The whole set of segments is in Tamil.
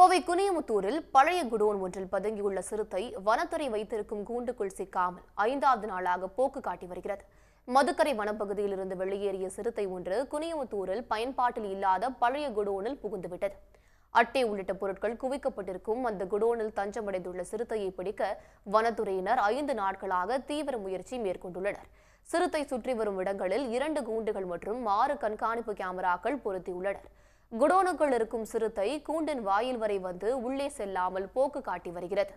கோவை குனியமுத்தூரில் பழைய குடோன் ஒன்றில் பதுங்கியுள்ள சிறுத்தை வனத்துறை வைத்திருக்கும் கூண்டுக்குள் சிக்காமல் ஐந்தாவது நாளாக போக்கு காட்டி வருகிறது மதுக்கரை வனப்பகுதியில் இருந்து வெளியேறிய சிறுத்தை ஒன்று குனியமுத்தூரில் பயன்பாட்டில் இல்லாத பழைய குடோனில் புகுந்துவிட்டது அட்டை உள்ளிட்ட பொருட்கள் குவிக்கப்பட்டிருக்கும் அந்த குடோனில் தஞ்சமடைந்துள்ள சிறுத்தையை பிடிக்க வனத்துறையினர் ஐந்து நாட்களாக தீவிர முயற்சி மேற்கொண்டுள்ளனர் சிறுத்தை சுற்றி வரும் இடங்களில் இரண்டு கூண்டுகள் மற்றும் ஆறு கண்காணிப்பு கேமராக்கள் பொருத்தியுள்ளனர் குடோனுக்குள் இருக்கும் சிறுத்தை கூண்டின் வாயில் வரை வந்து உள்ளே செல்லாமல் போக்கு காட்டி வருகிறது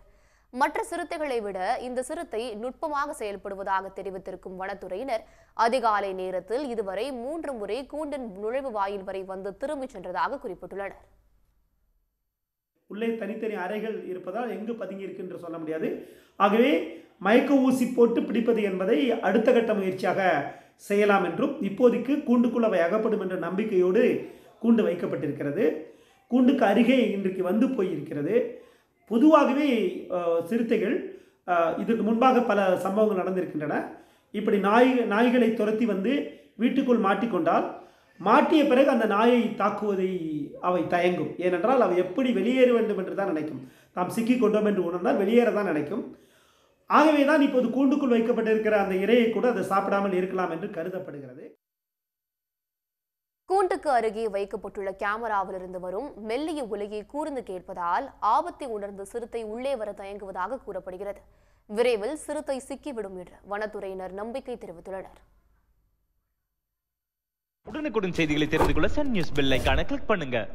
மற்ற சிறுத்தைகளை விட இந்த சிறுத்தை நுட்பமாக செயல்படுவதாக தெரிவித்திருக்கும் வனத்துறையினர் அதிகாலை நேரத்தில் இதுவரை மூன்று முறை கூண்டின் நுழைவு வாயில் வரை வந்து திரும்பிச் சென்றதாக குறிப்பிட்டுள்ளனர் உள்ளே தனித்தனி அறைகள் இருப்பதால் எங்கு பதுங்கியிருக்கு என்று சொல்ல முடியாது ஆகவே மயக்க ஊசி போட்டு பிடிப்பது என்பதை அடுத்த கட்ட முயற்சியாக செய்யலாம் என்றும் இப்போதைக்கு கூண்டுக்குள்ளவை அகப்படும் என்ற நம்பிக்கையோடு கூண்டு வைக்கப்பட்டிருக்கிறது கூண்டுக்கு அருகே இன்றைக்கு வந்து போயிருக்கிறது பொதுவாகவே சிறுத்தைகள் இதற்கு முன்பாக பல சம்பவங்கள் நடந்திருக்கின்றன இப்படி நாய் நாய்களை துரத்தி வந்து வீட்டுக்குள் மாட்டிக்கொண்டால் மாட்டிய பிறகு அந்த நாயை தாக்குவதை அவை தயங்கும் ஏனென்றால் அவை எப்படி வெளியேற வேண்டும் என்று தான் நினைக்கும் நாம் சிக்கி கொண்டோம் என்று உணர்ந்தால் வெளியேற தான் நினைக்கும் ஆகவே தான் இப்போது கூண்டுக்குள் வைக்கப்பட்டிருக்கிற அந்த இறையை கூட அதை சாப்பிடாமல் இருக்கலாம் என்று கருதப்படுகிறது கூண்டுக்கு அருகே வைக்கப்பட்டுள்ள கேமராவில் இருந்து வரும் மெல்லிய ஒலியை கூர்ந்து கேட்பதால் ஆபத்தை உணர்ந்து சிறுத்தை உள்ளே வர தயங்குவதாக கூறப்படுகிறது விரைவில் சிறுத்தை சிக்கிவிடும் என்று வனத்துறையினர் நம்பிக்கை தெரிவித்துள்ளனர் உடனுக்குடன் செய்திகளை தெரிந்து கொள்ள சன் நியூஸ் பெல் ஐக்கான கிளிக் பண்ணுங்க